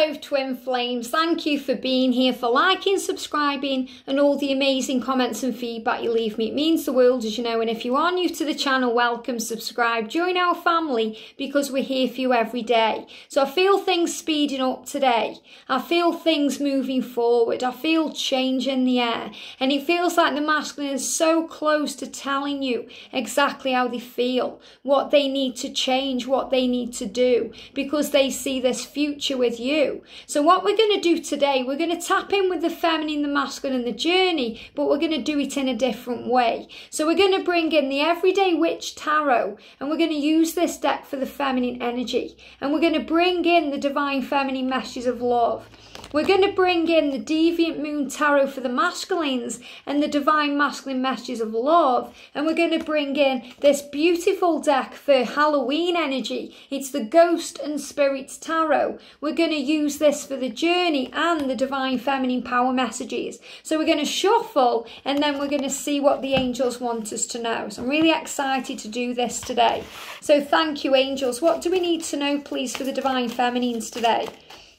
Hello, Twin Flames. Thank you for being here, for liking, subscribing, and all the amazing comments and feedback you leave me. It means the world, as you know. And if you are new to the channel, welcome, subscribe, join our family because we're here for you every day. So I feel things speeding up today. I feel things moving forward. I feel change in the air. And it feels like the masculine is so close to telling you exactly how they feel, what they need to change, what they need to do, because they see this future with you so what we're going to do today, we're going to tap in with the feminine, the masculine and the journey, but we're going to do it in a different way. So we're going to bring in the Everyday Witch Tarot and we're going to use this deck for the feminine energy. And we're going to bring in the divine feminine messages of love. We're going to bring in the Deviant Moon Tarot for the Masculines and the Divine Masculine Messages of Love. And we're going to bring in this beautiful deck for Halloween energy. It's the Ghost and Spirits Tarot. We're going to use this for the journey and the Divine Feminine Power messages. So we're going to shuffle and then we're going to see what the angels want us to know. So I'm really excited to do this today. So thank you, angels. What do we need to know, please, for the Divine Feminines today?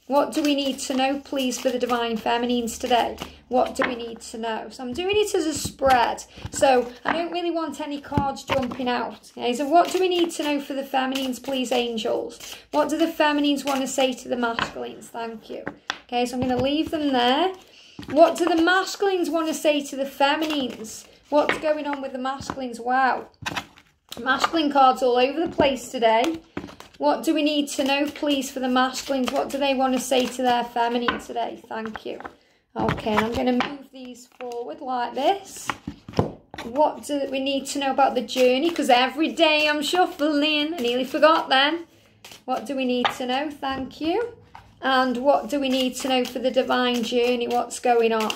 What do we need to know, please, for the Divine Feminines today? What do we need to know? So I'm doing it as a spread. So I don't really want any cards jumping out. Okay, so what do we need to know for the Feminines, please, Angels? What do the Feminines want to say to the Masculines? Thank you. Okay, so I'm going to leave them there. What do the Masculines want to say to the Feminines? What's going on with the Masculines? Wow. Masculine cards all over the place today. What do we need to know, please, for the masculines? What do they want to say to their feminine today? Thank you. Okay, I'm going to move these forward like this. What do we need to know about the journey? Because every day I'm shuffling. I nearly forgot then. What do we need to know? Thank you. And what do we need to know for the divine journey? What's going on?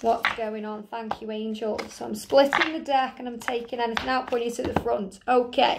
What's going on? Thank you, angels. So I'm splitting the deck and I'm taking anything out, putting it at the front. Okay.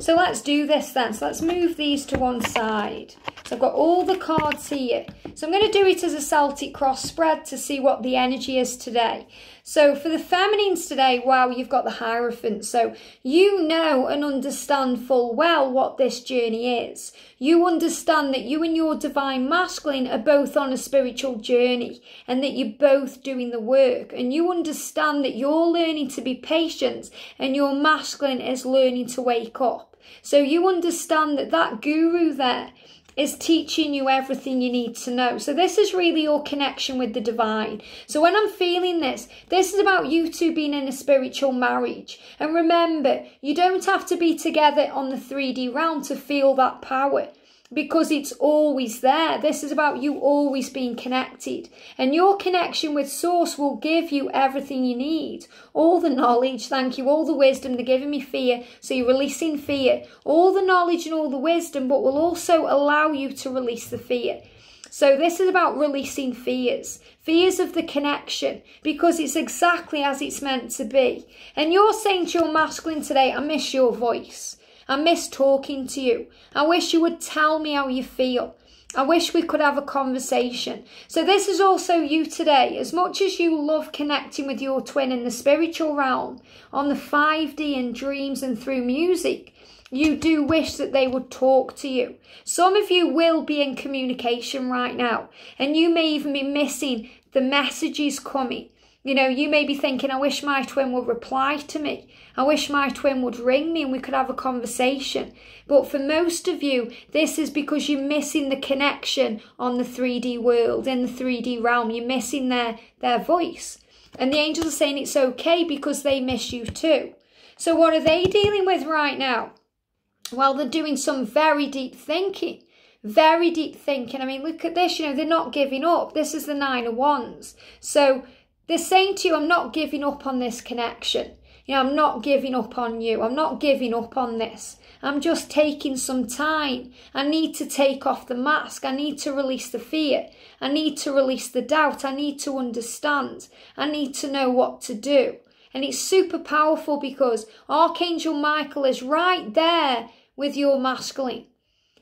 So let's do this then. So let's move these to one side. So I've got all the cards here. So I'm going to do it as a Celtic cross spread to see what the energy is today. So for the feminines today, wow, you've got the Hierophant. So you know and understand full well what this journey is. You understand that you and your divine masculine are both on a spiritual journey and that you're both doing the work. And you understand that you're learning to be patient and your masculine is learning to wake up top. So you understand that that guru there is teaching you everything you need to know. So this is really your connection with the divine. So when I'm feeling this, this is about you two being in a spiritual marriage. And remember, you don't have to be together on the 3D realm to feel that power because it's always there. This is about you always being connected. And your connection with Source will give you everything you need. All the knowledge, thank you, all the wisdom. They're giving me fear, so you're releasing fear. All the knowledge and all the wisdom, but will also allow you to release the fear. So this is about releasing fears, fears of the connection, because it's exactly as it's meant to be. And you're saying to your masculine today, I miss your voice. I miss talking to you. I wish you would tell me how you feel. I wish we could have a conversation. So, this is also you today. As much as you love connecting with your twin in the spiritual realm, on the 5D in dreams and through music, you do wish that they would talk to you. Some of you will be in communication right now, and you may even be missing the messages coming. You know, you may be thinking, I wish my twin would reply to me. I wish my twin would ring me and we could have a conversation. But for most of you, this is because you're missing the connection on the 3D world, in the 3D realm. You're missing their, their voice. And the angels are saying it's okay because they miss you too. So what are they dealing with right now? Well, they're doing some very deep thinking. Very deep thinking. I mean, look at this. You know, they're not giving up. This is the Nine of Wands. So they're saying to you, I'm not giving up on this connection. You know, I'm not giving up on you. I'm not giving up on this. I'm just taking some time. I need to take off the mask. I need to release the fear. I need to release the doubt. I need to understand. I need to know what to do. And it's super powerful because Archangel Michael is right there with your masculine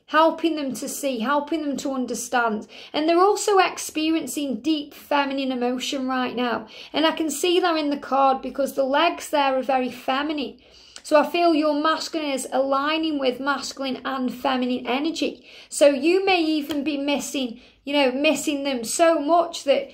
helping them to see, helping them to understand. And they're also experiencing deep feminine emotion right now. And I can see that in the card because the legs there are very feminine. So I feel your masculine is aligning with masculine and feminine energy. So you may even be missing, you know, missing them so much that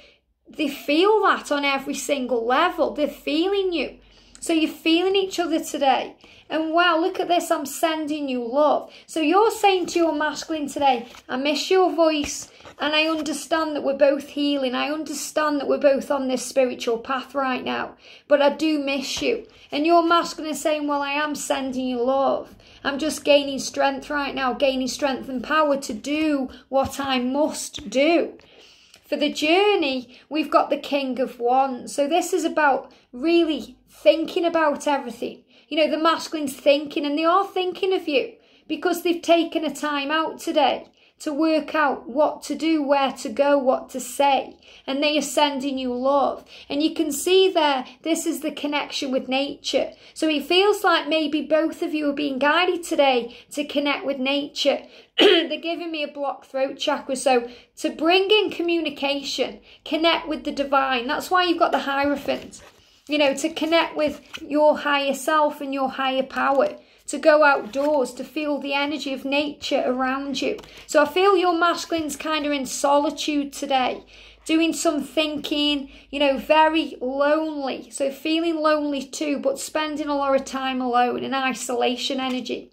they feel that on every single level. They're feeling you. So you're feeling each other today. And wow, look at this, I'm sending you love. So you're saying to your masculine today, I miss your voice and I understand that we're both healing. I understand that we're both on this spiritual path right now, but I do miss you. And your masculine is saying, well, I am sending you love. I'm just gaining strength right now, gaining strength and power to do what I must do. For the journey, we've got the King of Wands. So this is about really thinking about everything you know, the masculine's thinking and they are thinking of you because they've taken a time out today to work out what to do, where to go, what to say. And they are sending you love. And you can see there, this is the connection with nature. So it feels like maybe both of you are being guided today to connect with nature. They're giving me a blocked throat chakra. So to bring in communication, connect with the divine. That's why you've got the Hierophant you know, to connect with your higher self and your higher power, to go outdoors, to feel the energy of nature around you. So I feel your masculine's kind of in solitude today, doing some thinking, you know, very lonely. So feeling lonely too, but spending a lot of time alone in isolation energy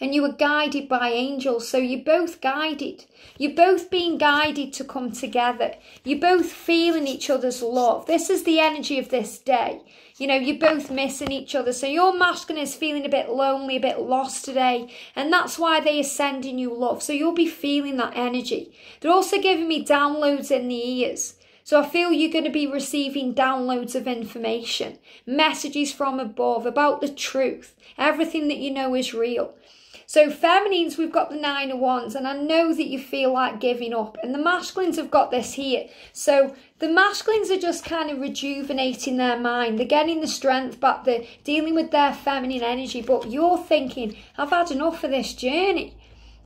and you were guided by angels. So you're both guided. You're both being guided to come together. You're both feeling each other's love. This is the energy of this day. You know, you're both missing each other. So your masculine is feeling a bit lonely, a bit lost today. And that's why they are sending you love. So you'll be feeling that energy. They're also giving me downloads in the ears. So I feel you're going to be receiving downloads of information, messages from above about the truth, everything that you know is real. So feminines, we've got the nine of wands, and I know that you feel like giving up. And the masculines have got this here. So the masculines are just kind of rejuvenating their mind. They're getting the strength but They're dealing with their feminine energy. But you're thinking, I've had enough of this journey.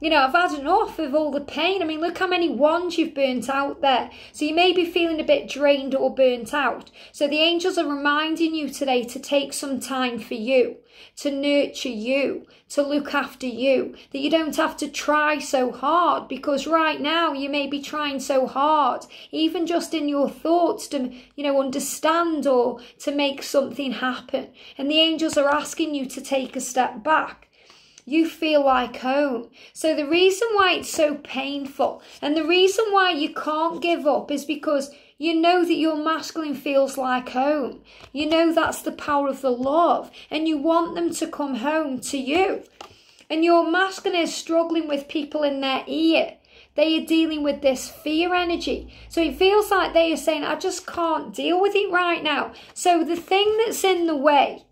You know, I've had enough of all the pain. I mean, look how many wands you've burnt out there. So you may be feeling a bit drained or burnt out. So the angels are reminding you today to take some time for you, to nurture you, to look after you, that you don't have to try so hard because right now you may be trying so hard, even just in your thoughts to, you know, understand or to make something happen. And the angels are asking you to take a step back you feel like home. So the reason why it's so painful and the reason why you can't give up is because you know that your masculine feels like home. You know that's the power of the love and you want them to come home to you. And your masculine is struggling with people in their ear. They are dealing with this fear energy. So it feels like they are saying, I just can't deal with it right now. So the thing that's in the way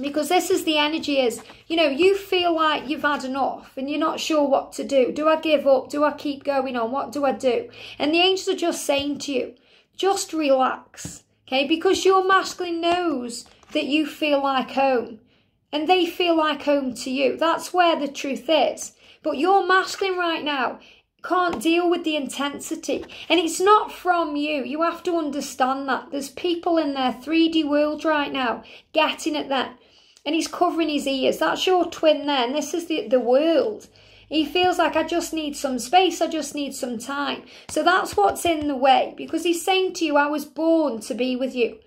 because this is the energy is you know you feel like you've had enough and you're not sure what to do do i give up do i keep going on what do i do and the angels are just saying to you just relax okay because your masculine knows that you feel like home and they feel like home to you that's where the truth is but your masculine right now can't deal with the intensity. And it's not from you. You have to understand that. There's people in their 3D world right now getting at that and he's covering his ears. That's your twin there, and this is the, the world. He feels like I just need some space, I just need some time. So that's what's in the way because he's saying to you, I was born to be with you.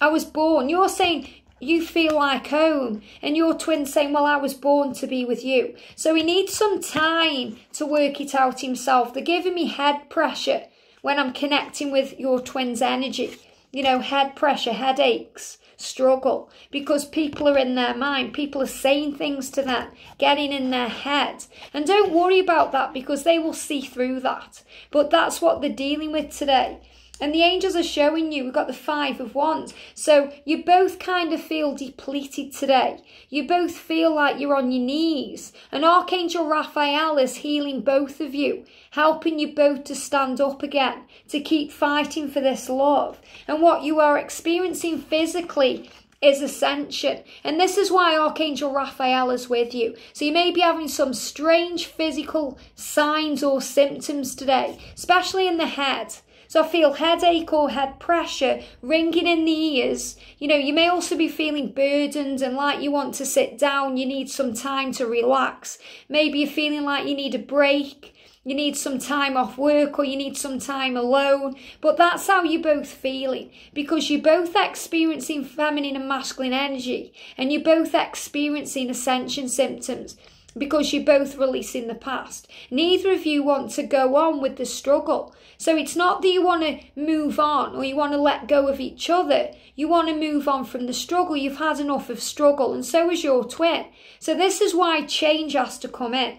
I was born. You're saying, you feel like home. And your twin saying, well, I was born to be with you. So he needs some time to work it out himself. They're giving me head pressure when I'm connecting with your twin's energy. You know, head pressure, headaches struggle because people are in their mind. People are saying things to them, getting in their head. And don't worry about that because they will see through that. But that's what they're dealing with today. And the angels are showing you, we've got the five of wands. So you both kind of feel depleted today. You both feel like you're on your knees. And Archangel Raphael is healing both of you, helping you both to stand up again, to keep fighting for this love. And what you are experiencing physically is ascension. And this is why Archangel Raphael is with you. So you may be having some strange physical signs or symptoms today, especially in the head. So I feel headache or head pressure, ringing in the ears. You know, you may also be feeling burdened and like you want to sit down, you need some time to relax. Maybe you're feeling like you need a break you need some time off work or you need some time alone. But that's how you're both feeling because you're both experiencing feminine and masculine energy and you're both experiencing ascension symptoms because you're both releasing the past. Neither of you want to go on with the struggle. So it's not that you want to move on or you want to let go of each other. You want to move on from the struggle. You've had enough of struggle, and so is your twin. So this is why change has to come in.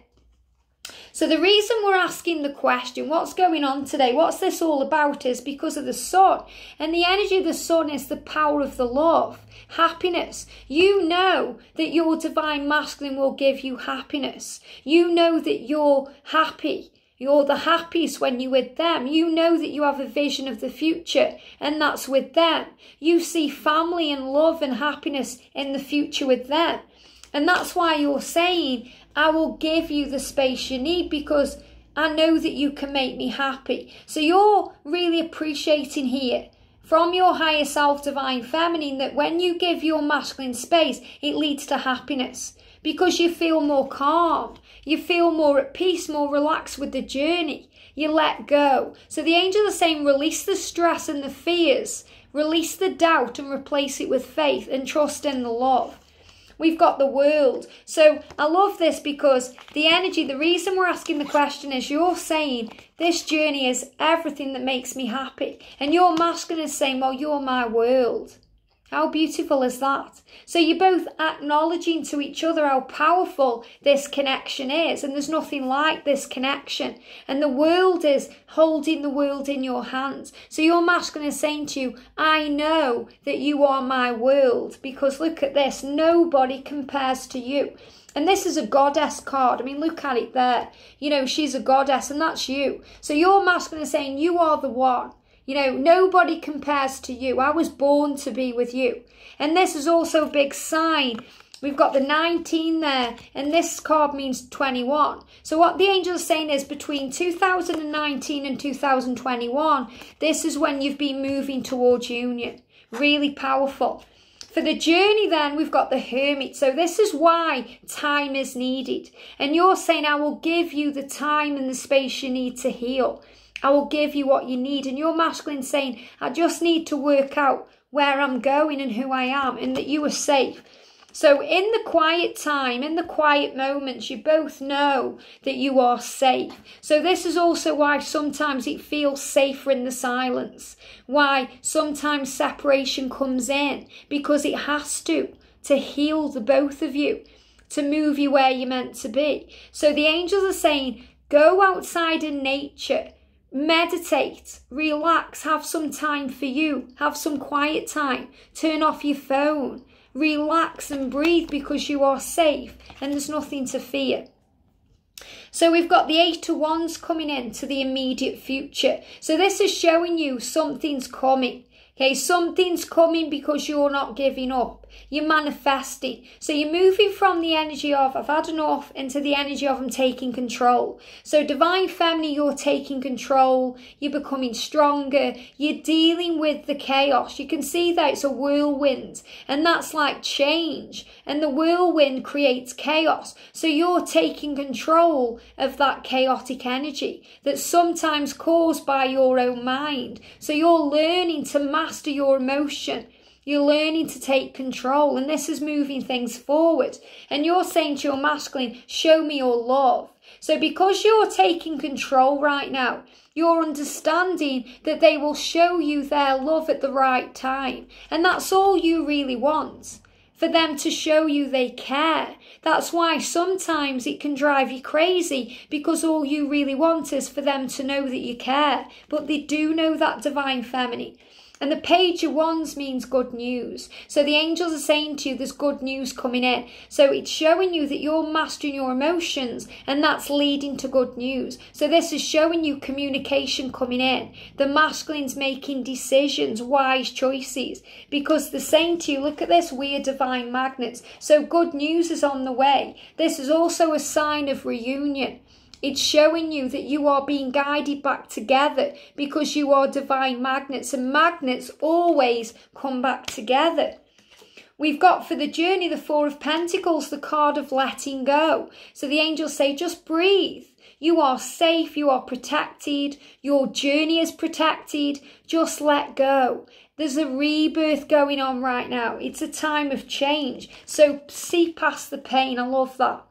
So the reason we're asking the question, what's going on today? What's this all about? Is because of the sun. And the energy of the sun is the power of the love, happiness. You know that your divine masculine will give you happiness. You know that you're happy. You're the happiest when you're with them. You know that you have a vision of the future, and that's with them. You see family and love and happiness in the future with them. And that's why you're saying, I will give you the space you need because I know that you can make me happy. So you're really appreciating here from your higher self, divine feminine, that when you give your masculine space, it leads to happiness because you feel more calm, you feel more at peace, more relaxed with the journey. You let go. So the angel is saying, release the stress and the fears, release the doubt and replace it with faith and trust in the love. We've got the world. So I love this because the energy, the reason we're asking the question is you're saying, this journey is everything that makes me happy. And your masculine is saying, well, you're my world. How beautiful is that? So you're both acknowledging to each other how powerful this connection is, and there's nothing like this connection. And the world is holding the world in your hands. So your masculine is saying to you, I know that you are my world, because look at this, nobody compares to you. And this is a goddess card. I mean, look at it there. You know, she's a goddess, and that's you. So your masculine is saying, You are the one. You know, nobody compares to you. I was born to be with you. And this is also a big sign. We've got the 19 there, and this card means 21. So what the angel is saying is between 2019 and 2021, this is when you've been moving towards union. Really powerful. For the journey, then, we've got the hermit. So, this is why time is needed. And you're saying, I will give you the time and the space you need to heal. I will give you what you need. And your masculine saying, I just need to work out where I'm going and who I am and that you are safe. So in the quiet time, in the quiet moments, you both know that you are safe. So this is also why sometimes it feels safer in the silence. Why sometimes separation comes in because it has to to heal the both of you, to move you where you're meant to be. So the angels are saying, go outside in nature Meditate, relax, have some time for you, have some quiet time, turn off your phone, relax and breathe because you are safe and there's nothing to fear. So we've got the eight to ones coming into the immediate future. So this is showing you something's coming. Okay, something's coming because you're not giving up. You're manifesting. So you're moving from the energy of I've had enough into the energy of I'm taking control. So divine family, you're taking control. You're becoming stronger. You're dealing with the chaos. You can see that it's a whirlwind and that's like change. And the whirlwind creates chaos. So you're taking control of that chaotic energy that's sometimes caused by your own mind. So you're learning to manage master your emotion. You're learning to take control, and this is moving things forward. And you're saying to your masculine, Show me your love. So, because you're taking control right now, you're understanding that they will show you their love at the right time. And that's all you really want for them to show you they care. That's why sometimes it can drive you crazy because all you really want is for them to know that you care. But they do know that divine feminine. And the page of wands means good news. So the angels are saying to you, there's good news coming in. So it's showing you that you're mastering your emotions and that's leading to good news. So this is showing you communication coming in. The masculine's making decisions, wise choices, because they're saying to you, look at this, we are divine magnets. So good news is on the way. This is also a sign of reunion. It's showing you that you are being guided back together because you are divine magnets and magnets always come back together. We've got for the journey the Four of Pentacles, the card of letting go. So the angels say, just breathe. You are safe, you are protected, your journey is protected, just let go. There's a rebirth going on right now. It's a time of change. So see past the pain. I love that.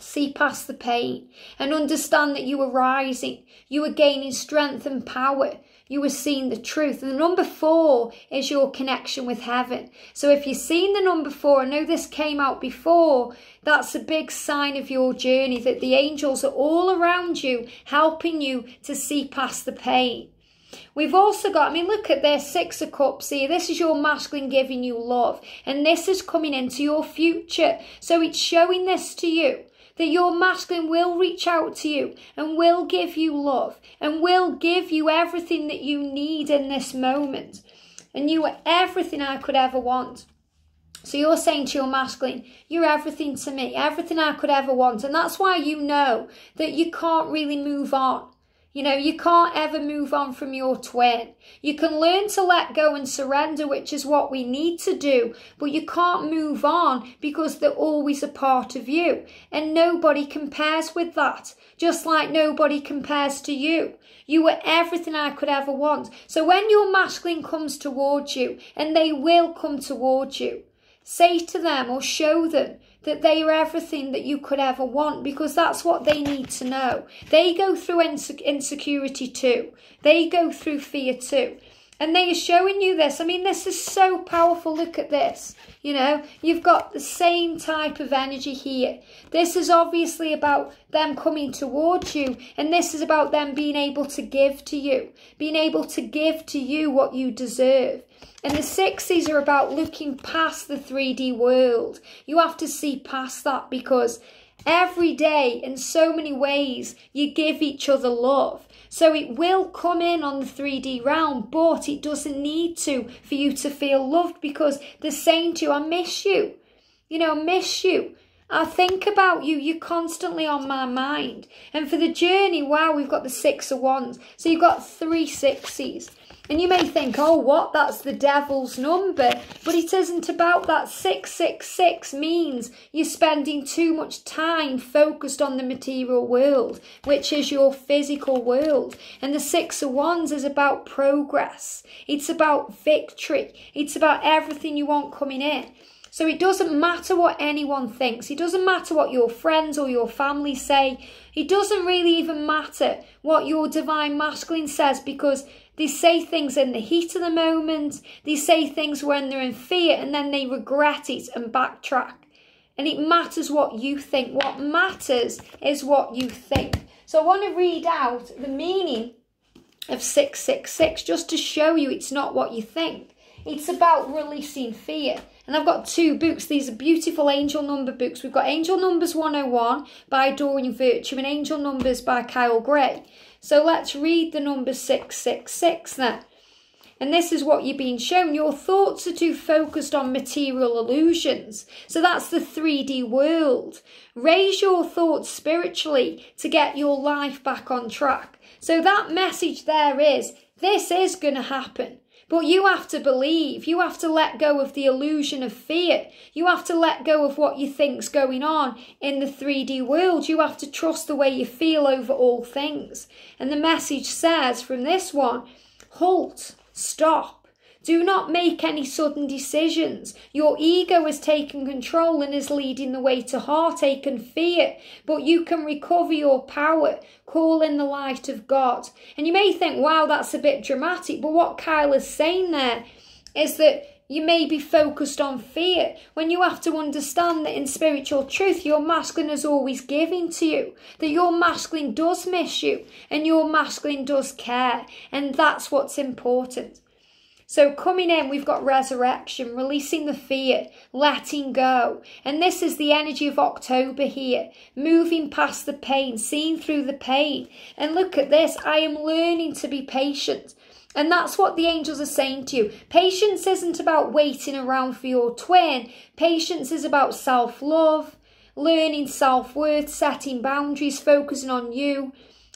See past the pain and understand that you are rising. You are gaining strength and power. You are seeing the truth. And the number four is your connection with heaven. So if you've seen the number four, I know this came out before, that's a big sign of your journey that the angels are all around you, helping you to see past the pain. We've also got, I mean, look at this Six of Cups here. This is your masculine giving you love, and this is coming into your future. So it's showing this to you that your masculine will reach out to you and will give you love and will give you everything that you need in this moment. And you are everything I could ever want. So you're saying to your masculine, you're everything to me, everything I could ever want. And that's why you know that you can't really move on you know, you can't ever move on from your twin. You can learn to let go and surrender, which is what we need to do, but you can't move on because they're always a part of you. And nobody compares with that, just like nobody compares to you. You were everything I could ever want. So when your masculine comes towards you, and they will come towards you, say to them or show them that they are everything that you could ever want because that's what they need to know. They go through insecurity too. They go through fear too and they are showing you this. I mean, this is so powerful. Look at this. You know, you've got the same type of energy here. This is obviously about them coming towards you, and this is about them being able to give to you, being able to give to you what you deserve. And the sixes are about looking past the 3D world. You have to see past that because every day, in so many ways, you give each other love. So it will come in on the 3D round, but it doesn't need to for you to feel loved because they're saying to you, I miss you. You know, I miss you. I think about you. You're constantly on my mind. And for the journey, wow, we've got the six of wands. So you've got three sixes. And you may think, oh, what? That's the devil's number. But it isn't about that. 666 means you're spending too much time focused on the material world, which is your physical world. And the Six of Wands is about progress, it's about victory, it's about everything you want coming in. So it doesn't matter what anyone thinks. It doesn't matter what your friends or your family say. It doesn't really even matter what your divine masculine says because they say things in the heat of the moment. They say things when they're in fear and then they regret it and backtrack. And it matters what you think. What matters is what you think. So I want to read out the meaning of 666 just to show you it's not what you think. It's about releasing fear. And I've got two books. These are beautiful angel number books. We've got Angel Numbers 101 by Dorian Virtue and Angel Numbers by Kyle Gray. So let's read the number 666 there, And this is what you've been shown. Your thoughts are too focused on material illusions. So that's the 3D world. Raise your thoughts spiritually to get your life back on track. So that message there is this is going to happen. But you have to believe. You have to let go of the illusion of fear. You have to let go of what you think's going on in the 3D world. You have to trust the way you feel over all things. And the message says from this one halt, stop, do not make any sudden decisions. Your ego has taken control and is leading the way to heartache and fear, but you can recover your power. Call in the light of God. And you may think, wow, that's a bit dramatic, but what Kyle is saying there is that you may be focused on fear when you have to understand that in spiritual truth your masculine is always giving to you that your masculine does miss you and your masculine does care and that's what's important so coming in, we've got resurrection, releasing the fear, letting go. And this is the energy of October here, moving past the pain, seeing through the pain. And look at this, I am learning to be patient. And that's what the angels are saying to you. Patience isn't about waiting around for your twin. Patience is about self-love, learning self-worth, setting boundaries, focusing on you,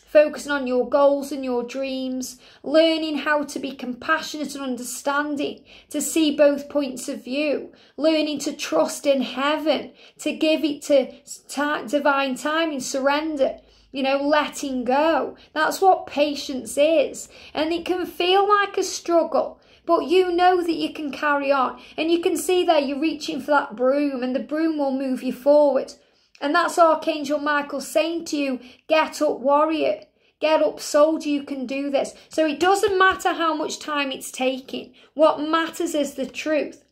focusing on your goals and your dreams, learning how to be compassionate and understanding, to see both points of view, learning to trust in heaven, to give it to ta- divine timing, surrender. You know, letting go. That's what patience is. And it can feel like a struggle, but you know that you can carry on. And you can see there you're reaching for that broom, and the broom will move you forward. And that's Archangel Michael saying to you, get up, warrior. Get up, soldier, you can do this. So it doesn't matter how much time it's taking. What matters is the truth.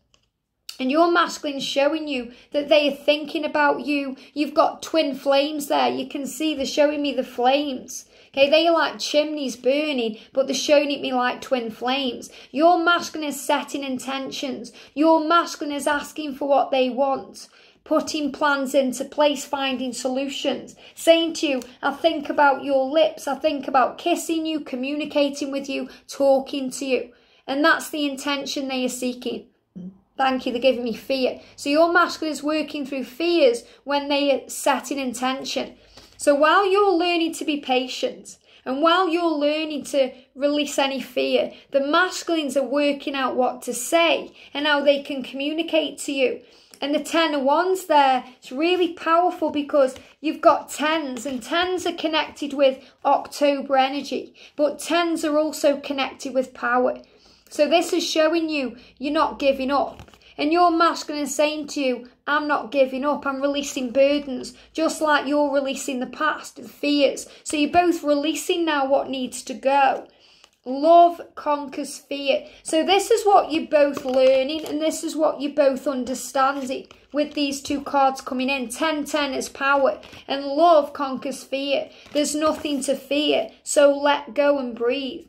And your masculine showing you that they are thinking about you. You've got twin flames there. You can see they're showing me the flames. Okay, they are like chimneys burning, but they're showing it me like twin flames. Your masculine is setting intentions. Your masculine is asking for what they want putting plans into place, finding solutions, saying to you, I think about your lips, I think about kissing you, communicating with you, talking to you. And that's the intention they are seeking. Thank you, they're giving me fear. So your masculine is working through fears when they are setting intention. So while you're learning to be patient, and while you're learning to release any fear, the masculines are working out what to say and how they can communicate to you and the ten of wands there. It's really powerful because you've got tens and tens are connected with October energy, but tens are also connected with power. So this is showing you you're not giving up. And your masculine is saying to you, I'm not giving up, I'm releasing burdens, just like you're releasing the past, the fears. So you're both releasing now what needs to go. Love conquers fear. So this is what you're both learning and this is what you both understand it with these two cards coming in. 10-10 is power and love conquers fear. There's nothing to fear, so let go and breathe.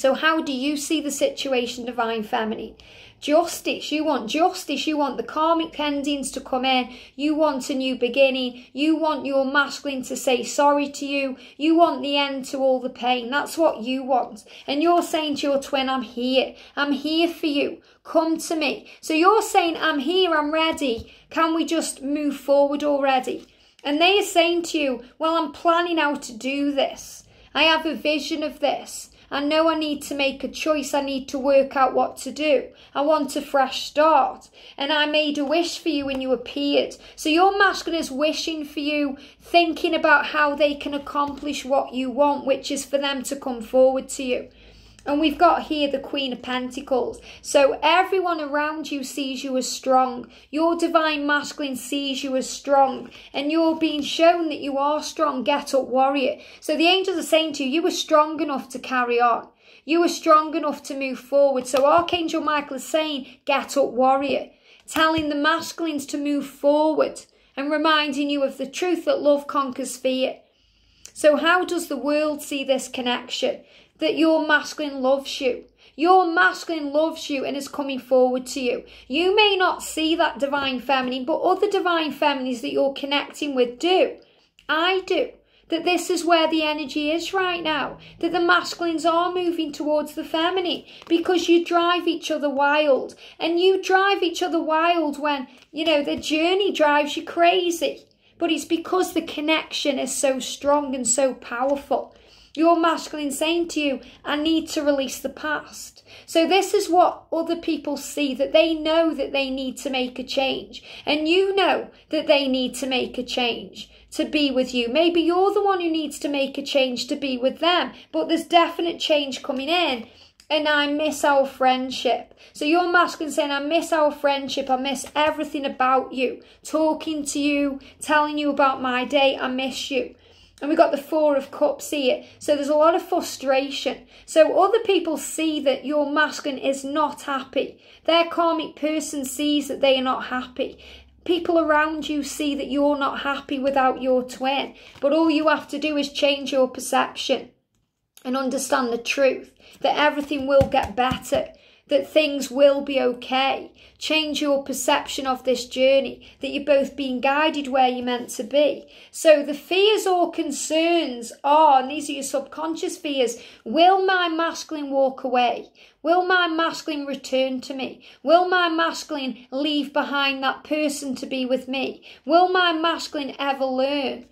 So how do you see the situation, Divine Feminine? Justice, you want justice, you want the karmic endings to come in, you want a new beginning, you want your masculine to say sorry to you, you want the end to all the pain, that's what you want. And you're saying to your twin, I'm here, I'm here for you, come to me. So you're saying, I'm here, I'm ready, can we just move forward already? And they are saying to you, well, I'm planning how to do this. I have a vision of this. I know I need to make a choice. I need to work out what to do. I want a fresh start. And I made a wish for you when you appeared. So your masculine is wishing for you, thinking about how they can accomplish what you want, which is for them to come forward to you. And we've got here the Queen of Pentacles. So everyone around you sees you as strong. Your divine masculine sees you as strong. And you're being shown that you are strong. Get up, warrior. So the angels are saying to you, you were strong enough to carry on. You were strong enough to move forward. So Archangel Michael is saying, get up, warrior. Telling the masculines to move forward. And reminding you of the truth that love conquers fear. So how does the world see this connection? that your masculine loves you. Your masculine loves you and is coming forward to you. You may not see that divine feminine, but other divine feminines that you're connecting with do. I do. That this is where the energy is right now. That the masculines are moving towards the feminine because you drive each other wild. And you drive each other wild when, you know, the journey drives you crazy. But it's because the connection is so strong and so powerful. Your masculine saying to you, I need to release the past. So this is what other people see, that they know that they need to make a change. And you know that they need to make a change to be with you. Maybe you're the one who needs to make a change to be with them. But there's definite change coming in and I miss our friendship. So your masculine saying, I miss our friendship. I miss everything about you. Talking to you, telling you about my day. I miss you. And we got the Four of Cups here. So there's a lot of frustration. So other people see that your masculine is not happy. Their karmic person sees that they are not happy. People around you see that you're not happy without your twin. But all you have to do is change your perception and understand the truth that everything will get better that things will be okay. Change your perception of this journey, that you're both being guided where you're meant to be. So the fears or concerns are, and these are your subconscious fears, will my masculine walk away? Will my masculine return to me? Will my masculine leave behind that person to be with me? Will my masculine ever learn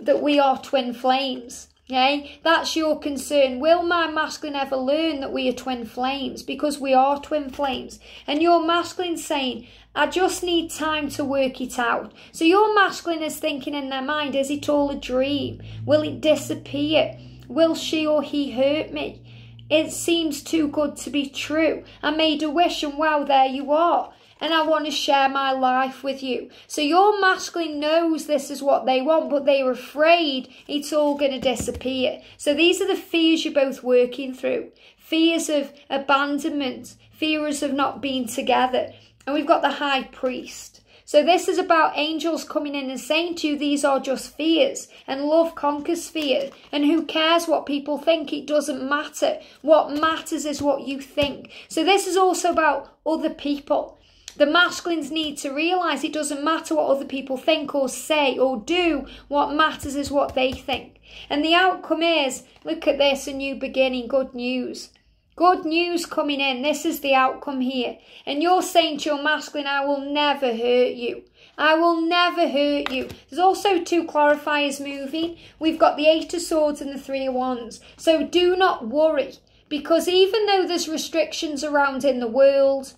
that we are twin flames? Okay, that's your concern. Will my masculine ever learn that we are twin flames? Because we are twin flames. And your masculine saying, I just need time to work it out. So your masculine is thinking in their mind, is it all a dream? Will it disappear? Will she or he hurt me? It seems too good to be true. I made a wish and wow, there you are and I want to share my life with you. So your masculine knows this is what they want, but they're afraid it's all going to disappear. So these are the fears you're both working through. Fears of abandonment, fears of not being together. And we've got the high priest. So this is about angels coming in and saying to you, these are just fears. And love conquers fear. And who cares what people think? It doesn't matter. What matters is what you think. So this is also about other people. The masculines need to realise it doesn't matter what other people think or say or do. What matters is what they think. And the outcome is, look at this, a new beginning, good news. Good news coming in. This is the outcome here. And you're saying to your masculine, I will never hurt you. I will never hurt you. There's also two clarifiers moving. We've got the Eight of Swords and the Three of Wands. So do not worry. Because even though there's restrictions around in the world,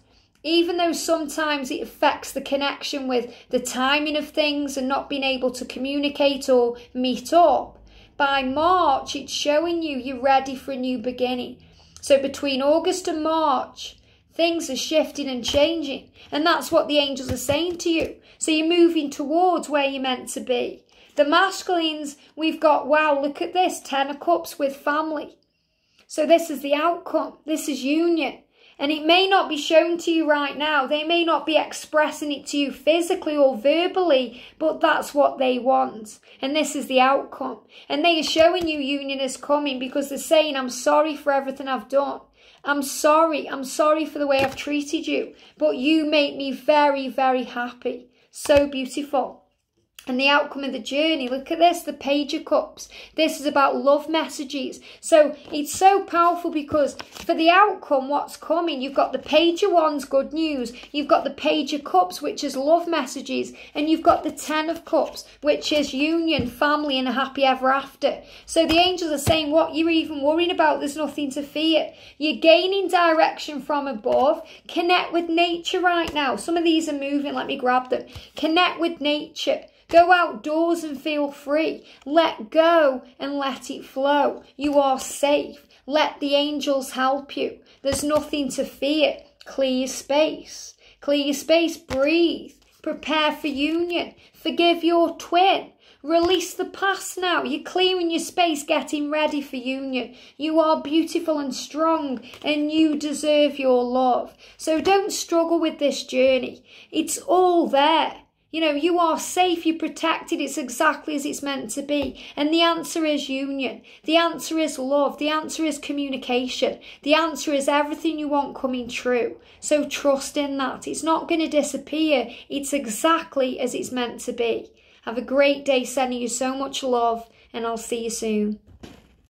even though sometimes it affects the connection with the timing of things and not being able to communicate or meet up, by March it's showing you you're ready for a new beginning. So between August and March, things are shifting and changing. And that's what the angels are saying to you. So you're moving towards where you're meant to be. The masculines, we've got, wow, look at this, Ten of Cups with family. So this is the outcome. This is union. And it may not be shown to you right now. They may not be expressing it to you physically or verbally, but that's what they want. And this is the outcome. And they are showing you union is coming because they're saying, I'm sorry for everything I've done. I'm sorry. I'm sorry for the way I've treated you. But you make me very, very happy. So beautiful and the outcome of the journey. Look at this, the Page of Cups. This is about love messages. So it's so powerful because for the outcome, what's coming, you've got the Page of Wands, good news. You've got the Page of Cups, which is love messages. And you've got the Ten of Cups, which is union, family, and a happy ever after. So the angels are saying, what you're even worrying about, there's nothing to fear. You're gaining direction from above. Connect with nature right now. Some of these are moving. Let me grab them. Connect with nature. Go outdoors and feel free. Let go and let it flow. You are safe. Let the angels help you. There's nothing to fear. Clear your space. Clear your space. Breathe. Prepare for union. Forgive your twin. Release the past now. You're clearing your space, getting ready for union. You are beautiful and strong, and you deserve your love. So don't struggle with this journey. It's all there. You know, you are safe, you're protected, it's exactly as it's meant to be. And the answer is union. The answer is love. The answer is communication. The answer is everything you want coming true. So trust in that. It's not going to disappear, it's exactly as it's meant to be. Have a great day, sending you so much love, and I'll see you soon.